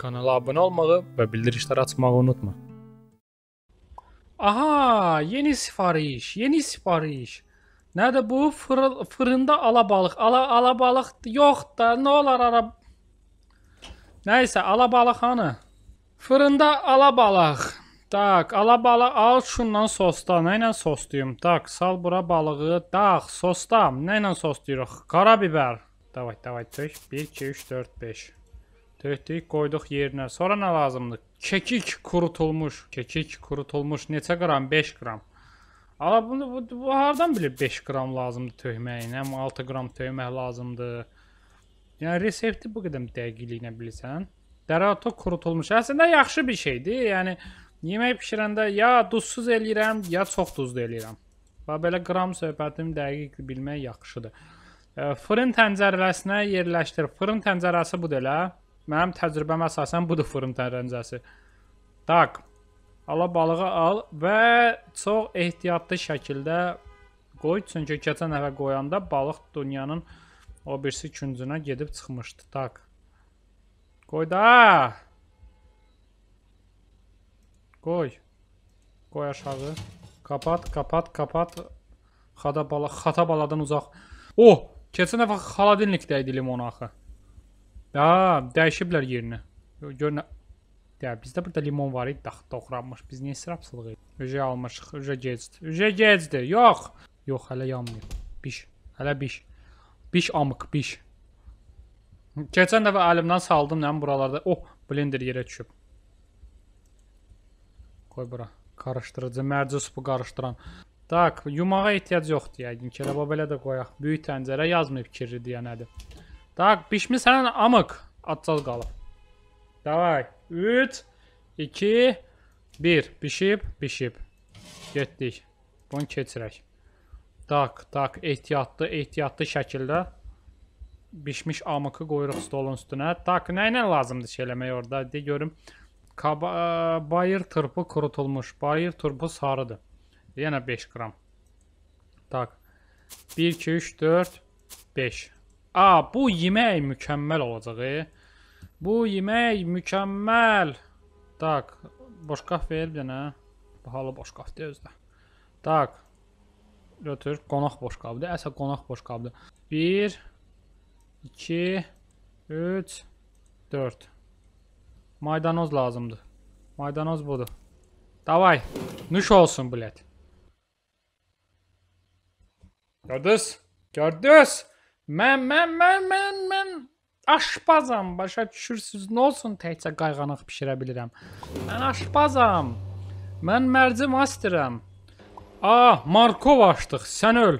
Kanala abunə olmağı və bildirişləri açmağı unutma. Aha, yeni sifariş, yeni sifariş. Nədir bu? Fır fırında alabalıq. Ala alabalıq yox da, nə olar ara? Nəysə, alabalıq hanı? Fırında alabalıq. Tak, alabala al şundan sosda. Nə ilə sosluyum? Tak, sal bura balığı. Tak, sosda. Nə ilə sosluyuruq? Qarabibər. Davay, davay, tök. 1 2 3 4 5. Tökdük, qoyduq yerinə. Sonra nə lazımdır? Kekik kurutulmuş. Kekik kurutulmuş neçə qram? 5 qram. Ala bunu bu, bu hardan bilir 5 qram lazımdır tökməyinə? 6 qram tökmək lazımdır. Yəni resepti bu qədər dəqiqliklə bilirsən. Dərəto kurutulmuş. Əslində yaxşı bir şeydir. Yəni yemək bişirəndə ya duzsuz eləyirəm, ya çox duzlu eləyirəm. Və belə qram söhbətini dəqiq bilmək yaxşıdır. E, fırın təncərəsinə yerləşdir. Fırın təncərəsi budur elə. Mənim təcrübəm əsasən budur fırın tərəncəsi. Tak. Ala balığı al və çox ehtiyatlı şəkildə qoy, çünki keçən dəfə qoyanda balıq dünyanın o birisi küncünə gedib çıxmışdı. Tak. Qoy da. Qoy. Qoy aşağı. Qapat, qapat, qapat. Xata bala, xata baladan uzaq. Oh, keçən dəfə xaladinlikdə idi limon axı. Aa, dəyişiblər yerini. Gör nə Ya bizdə burada limon var idi, dax doğranmış. Biz niyə istirab sılığıq? Öcə almışıq, öcə gecdi. Öcə gecdi. Yox. Yox, hələ yanmayıb. Biş. Hələ biş. Biş amıq, biş. Keçən dəfə əlimdən saldım nəm buralarda. Oh, blender yerə düşüb. Qoy bura. Qarışdırıcı, mərci supu qarışdıran. Tak, yumağa ehtiyac yoxdur yəqin ki. Elə belə də qoyaq. Böyük təncərə yazmayıb kirli deyə nədir. Tak, bişmisən amıq. Atcaz qalıb. Davay. 3, 2, 1. Bişib, bişib. Getdik. Bunu keçirək. Tak, tak. Ehtiyatlı, ehtiyatlı şəkildə bişmiş amıqı qoyuruq stolun üstünə. Tak, nə ilə lazımdır ki eləmək orada? De görüm. Kaba, e, bayır turpu kurutulmuş. Bayır turpu sarıdır. Yenə 5 qram. Tak. 1, 2, 3, 4, 5. A, bu yemək mükəmməl olacaq. E? Bu yemək mükəmməl. Tak, boş qaf ver bir dənə. Bahalı boş qaf deyə özdə. Tak. Götür, qonaq boş qabdır. Əsə qonaq boş qabdır. 1 2 3 4 Maydanoz lazımdır. Maydanoz budur. Davay. Nuş olsun bilet. Gördünüz? Gördünüz? Mən, mən, mən, mən, mən aşpazam. Başa düşürsüz? Nə olsun təkcə qayğanaq bişirə bilirəm. Mən aşpazam. Mən mərci masteram. Ah, Markov açdıq. Sən öl.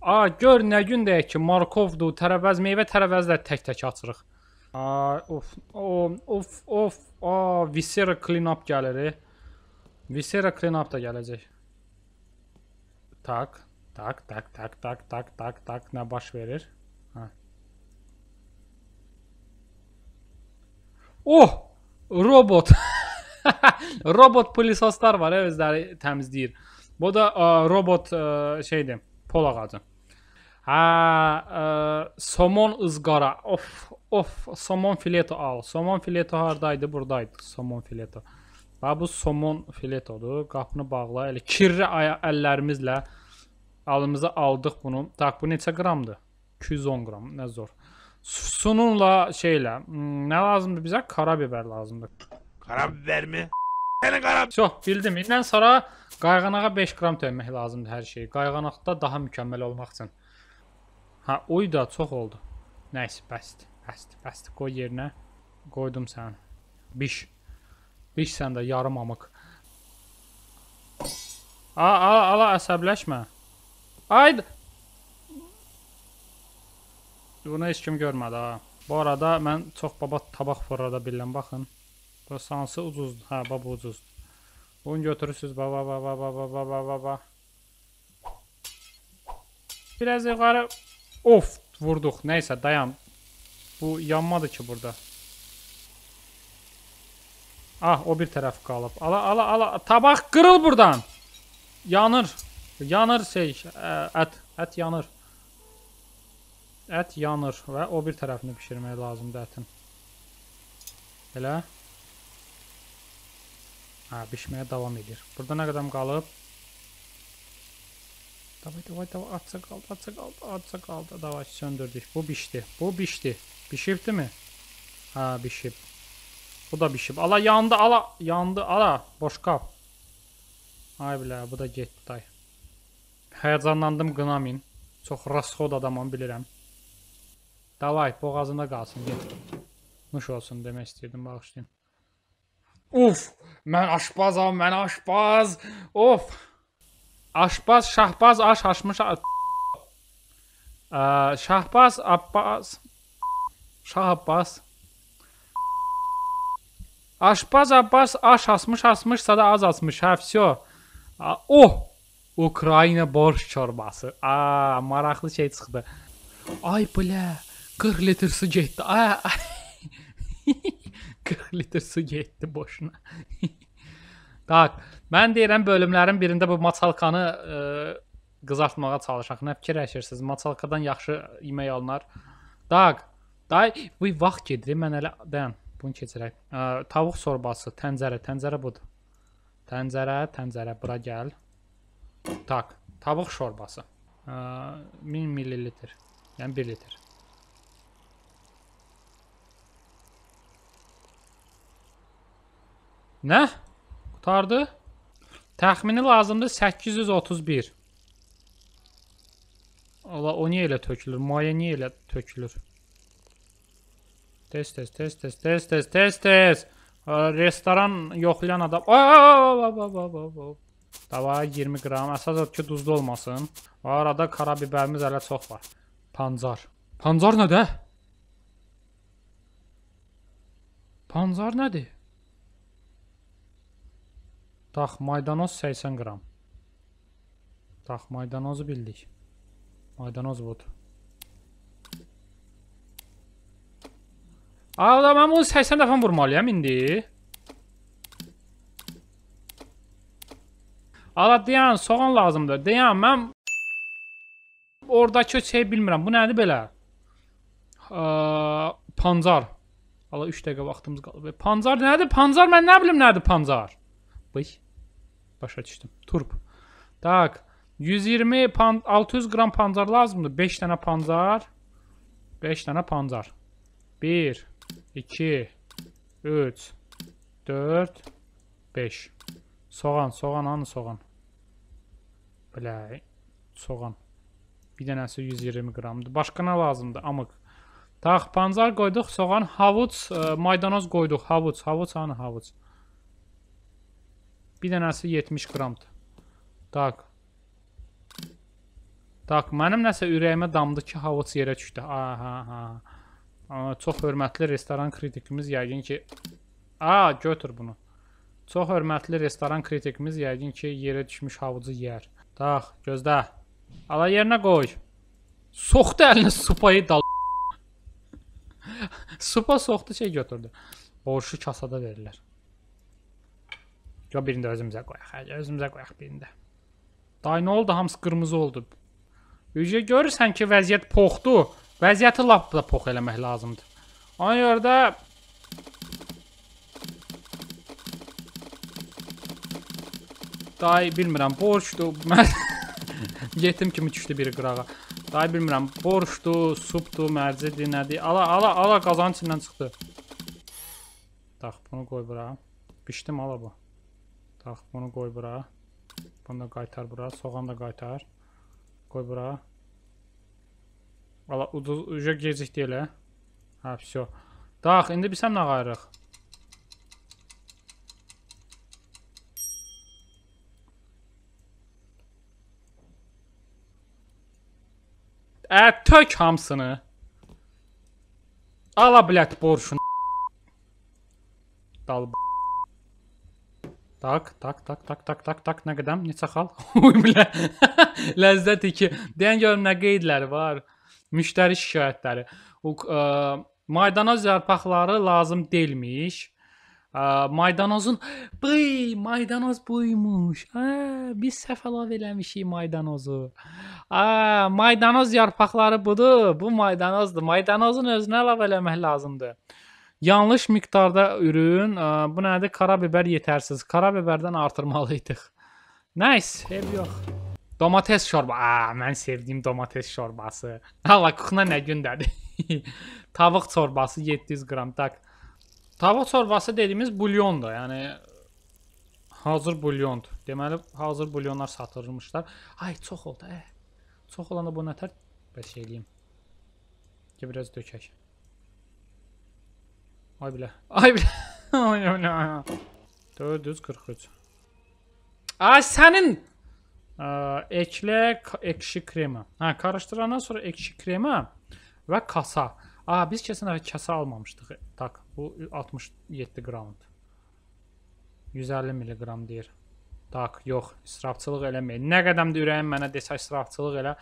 A, ah, gör nə gün deyək ki, Markovdur, tərəvəz, meyvə tərəvəzlər tək-tək açırıq. A, ah, of, o, of, of, a, ah, Visera clean-up gəlir. Eh. Visera clean-up da gələcək. Tak, tak, tak, tak, tak, tak, tak, tak, nə baş verir? Oh! Robot. robot polisoslar var. Evet, özləri təmizləyir. Bu da ə, robot ə, şeydir, pol ağacı. Hə, ə, somon ızqara. Of, of, somon fileto al. Somon fileto hardaydı? Buradaydı. Somon fileto. Və bu somon filetodur. Qapını bağla. Elə kirri əllərimizlə alımıza aldıq bunu. Tak, bu neçə qramdır? 210 gram ne zor. Sununla şeyle hmm, ne lazımdı bize? Karabiber lazımdı. Karabiber mi? Senin karabiber. Çox bildim. İndən sonra qayğanağa 5 qram tökmək lazımdı hər şeyi. Qayğanaqda daha mükəmməl olmaq üçün. Ha, uy da çox oldu. Nəysə, bəsdir. Bəsdir, bəsdir. Qoy yerinə. Qoydum sən. Biş. Biş sən də yarım amıq. A, ala, ala əsəbləşmə. Ayd, Bunu heç kim görmədi ha. Bu arada mən çox baba tabaq forrada bilirəm baxın. Bu hansı ucuzdur? Hə, bax bu ucuzdur. Bunu götürürsüz baba baba baba baba baba. Biraz yuxarı of vurduq. Nəysə dayan. Bu yanmadı ki burada. Ah, o bir tərəf qalıb. Ala ala ala tabaq qırıl burdan. Yanır. Yanır şey ə, ət, ət yanır ət yanır və o bir tərəfini bişirmək lazımdır ətin. Belə. Hə, bişməyə davam edir. Burada nə qədəm qalıb? Davay, davay, davay, atsa qaldı, atsa qaldı, atsa qaldı. Davay, söndürdük. Bu bişdi, bu bişdi. Bişibdimi? Hə, bişib. Bu da bişib. Ala, yandı, ala, yandı, ala. Boş qap. Ay bilə, bu da getdi, day. Həyəcanlandım, qınamin. Çox rasxod adamam, bilirəm. Davay, boğazında qalsın, get. Nuş olsun demək istəyirdim, bağışlayın. Uf, mən aşbazam, mən aşbaz. Of. Aşbaz, şahbaz, aş, aşmış. Aş. Ə, şahbaz, Abbas. Şah Abbas. Aşbaz Abbas aş asmış asmışsa da az asmış. Hə, vəsio. Oh! Ukrayna borş çorbası. A, maraqlı şey çıxdı. Ay, blə. Карлитер südjettä. Ää, ää. Kırlitr su getdi boşuna. tak, mən deyirəm bölümlərin birində bu maçalkanı ə, eh, qızartmağa çalışaq. Nə fikirləşirsiniz? Maçalkadan yaxşı yemək alınar. Tak. Day, bu vaxt gedir. Mən hələ dayan, bunu keçirək. Ə, eh, tavuq sorbası, təncərə, təncərə budur. Təncərə, təncərə bura gəl. Tak, tavuq şorbası. Ə, 1000 eh, ml. Yəni 1 litr. Nə? Qutardı? Təxmini lazımdır 831. Ola o niyə elə tökülür? Maya niyə elə tökülür? Tez, tez, tez, tez, tez, tez, tez, tez. Restoran yoxlayan adam. Davaya 20 qram. Əsas ki, duzlu olmasın. O arada karabibərimiz hələ çox var. Pancar. Pancar nədir? Pancar nədir? Tax maydanoz 80 qram. Tax maydanozu bildik. Maydanoz budur. Ağda mən bunu 80 dəfə vurmalıyam indi. Ala deyən, soğan lazımdır. Deyən, mən oradakı şey bilmirəm. Bu nədir belə? E, pancar. Ala 3 dəqiqə vaxtımız qalıb. Pancar nədir? Pancar mən nə bilim nədir pancar? Bıy. Başa düşdüm. Turp. Tak. 120 pan 600 qram pancar lazımdır. 5 dənə pancar. 5 dənə pancar. 1 2 3 4 5 Soğan, soğan, hanı soğan? Bəli, soğan. Bir dənəsi 120 qramdır. Başqa nə lazımdır? Amıq. Tax, pancar qoyduq, soğan, havuc, ə, maydanoz qoyduq. Havuc, havuc, hanı havuc? havuc. Bir dənəsi 70 qramdır. Tak. Tak, mənim nəsə ürəyimə damdı ki, havuc yerə düşdü. Aha, aha. Amma çox hörmətli restoran kritikimiz yəqin ki... A, götür bunu. Çox hörmətli restoran kritikimiz yəqin ki, yerə düşmüş havucu yeyər. Tak, gözlə. Ala yerinə qoy. Soxdu əlinə supayı dal... Supa soxdu, şey götürdü. Borşu kasada verirlər. Yox, birini də özümüzə qoyaq. Hə, özümüzə qoyaq birini də. Day nə oldu? Hamısı qırmızı oldu. Yücə görürsən ki, vəziyyət poxdu. Vəziyyəti lap da pox eləmək lazımdır. Ona görə də Day bilmirəm, borcdur. Mən yetim kimi düşdü biri qırağa. Day bilmirəm, borcdur, supdur, mərcidir, nədir? Ala, ala, ala qazanın içindən çıxdı. Bax, bunu qoy bura. Bişdim ala bu. Bax, bunu qoy bura. Bunu da qaytar bura. Soğan da qaytar. Qoy bura. Valla ucuz uca gecikdi elə. Hə, vəsyo. Dax, indi biz həm nə qayırıq? Ə, tök hamısını. Ala bilət borşunu. Dal b***. Так, tak, tak, tak, tak, tak, tak, nə qədəm? Neçə xal? Ləzzət 2. Deyən görüm nə qeydlər var. Müştəri şikayətləri. O ə, maydanoz yarpaqları lazım deyilmiş. Ə, maydanozun bıy, maydanoz buymuş. Hə, biz səhv əlavə eləmişik maydanozu. Ə, maydanoz yarpaqları budur. Bu maydanozdur. Maydanozun özünə əlavə eləmək lazımdır. Yanlış miqdarda ürün. Bu nədir? Qarabibər yetərsiz. Qarabibərdən artırmalıydıq. Nice. Ev yox. Domates şorba. Aa, mən sevdiyim domates şorbası. Hala kuxuna nə gündədir? Tavıq çorbası 700 qram. Tak. Tavıq çorbası dediyimiz bulyondur. Yəni hazır bulyondur. Deməli hazır bulyonlar satılmışlar. Ay çox oldu. Ə. Eh. Çox olanda bu nətər bəs eləyim. Ki biraz dökək. Ay bilə. Ay bilə. Ay bilə. 443. Ay sənin ə, eklə ekşi krema. Hə, qarışdırandan sonra ekşi krema və kasa. A, biz keçən dəfə kasa almamışdıq. Tak, bu 67 qramdır. 150 milliqram deyir. Tak, yox, israfçılıq eləməyin. Nə qədəm də ürəyim mənə desə israfçılıq elə,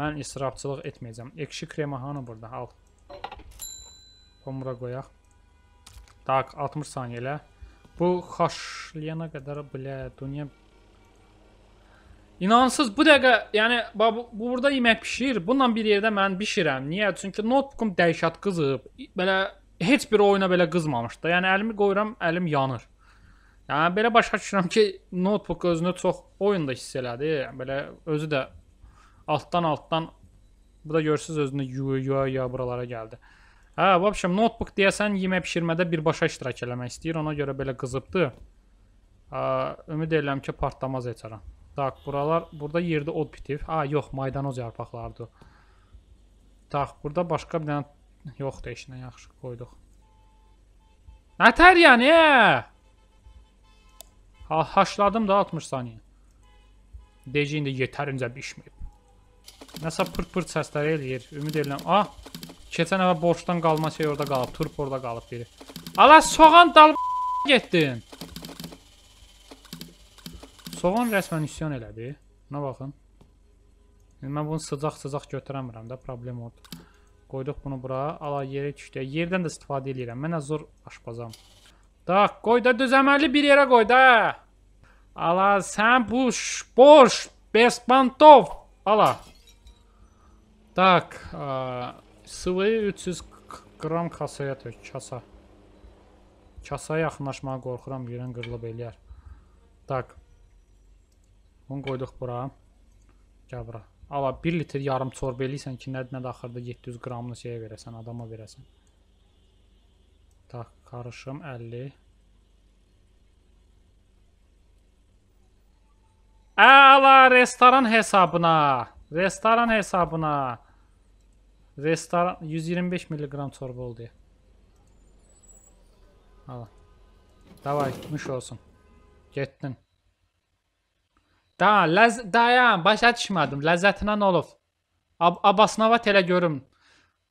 mən israfçılıq etməyəcəm. Ekşi krema hanı burada? Al. Pomura qoyaq. Так, 60 saniyələ. Bu xaşlayana qədər bilə dünya İnansız bu dəqiqə, yəni bu, bu burada yemək bişir. Bununla bir yerdə mən bişirəm. Niyə? Çünki notebookum dəhşət qızıb. Belə heç bir oyuna belə qızmamışdı. Yəni əlimi qoyuram, əlim yanır. Yəni belə başa düşürəm ki, notebook özünü çox oyunda hiss elədi. Belə özü də altdan altdan bu da görürsüz özünü yuya yuya buralara gəldi. Hə, v общем, notebook deyəsən yemək bişirmədə birbaşa iştirak eləmək istəyir, ona görə belə qızıbdı. Ə, ümid edirəm ki, partlamaz heç ara. Tak, buralar, burada yerdə od bitib. Ha, yox, maydanoz yarpaqlarıdır. Tak, burada başqa bir dənə yoxdur işinə yaxşı qoyduq. Nətər yəni? E? Ha, haşladım da 60 saniyə. Deyici indi yetərincə bişməyib. Nəsə pırt-pırt səsləri eləyir. Ümid edirəm. Ah, Keçən əvə borçdan qalma şey orada qalıb, turp orada qalıb biri. Ala soğan dalıb getdin. Soğan rəsmən üsyan elədi. Buna baxın. İndi yəni mən bunu sıcaq-sıcaq götürəmirəm də, problem orada. Qoyduq bunu bura, ala yeri düşdü. Yerdən də istifadə edirəm. Mənə zor aşpazam. Da, qoy da düzəməli bir yerə qoy da. Ala sən bu boş Besmantov. Ala. Так, э, Sıvıyı 300 qram kasaya tök, kasa. Kasaya yaxınlaşmağa qorxuram, yerən qırılıb eləyər. Tak. Bunu qoyduq bura. Gəl bura. Ala 1 litr yarım çorba eləyirsən ki, nə, nə daxırda 700 qramını şeyə verəsən, adama verəsən. Tak, qarışım 50. Əla restoran hesabına. Restoran hesabına. Restar 125 miligram çorba ol diye. Al. Davay, müş olsun. Getdin. Da, ləz dayan, başa düşmədim. Ləzzətinə nə olub? Ab Abasnava elə görüm.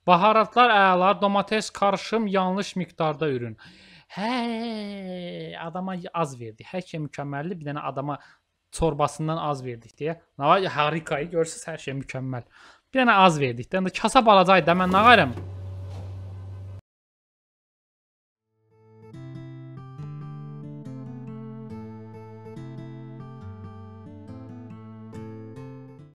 Baharatlar əla, domates qarışım yanlış miqdarda ürün. Hə, adama az verdi. Hər şey mükəmməldi. Bir dənə adama çorbasından az verdik deyə. Nə var? Harikayı görürsüz, hər şey mükəmməl yenə az verdik də. İndi kasa balaca idi, mən nə qayıram?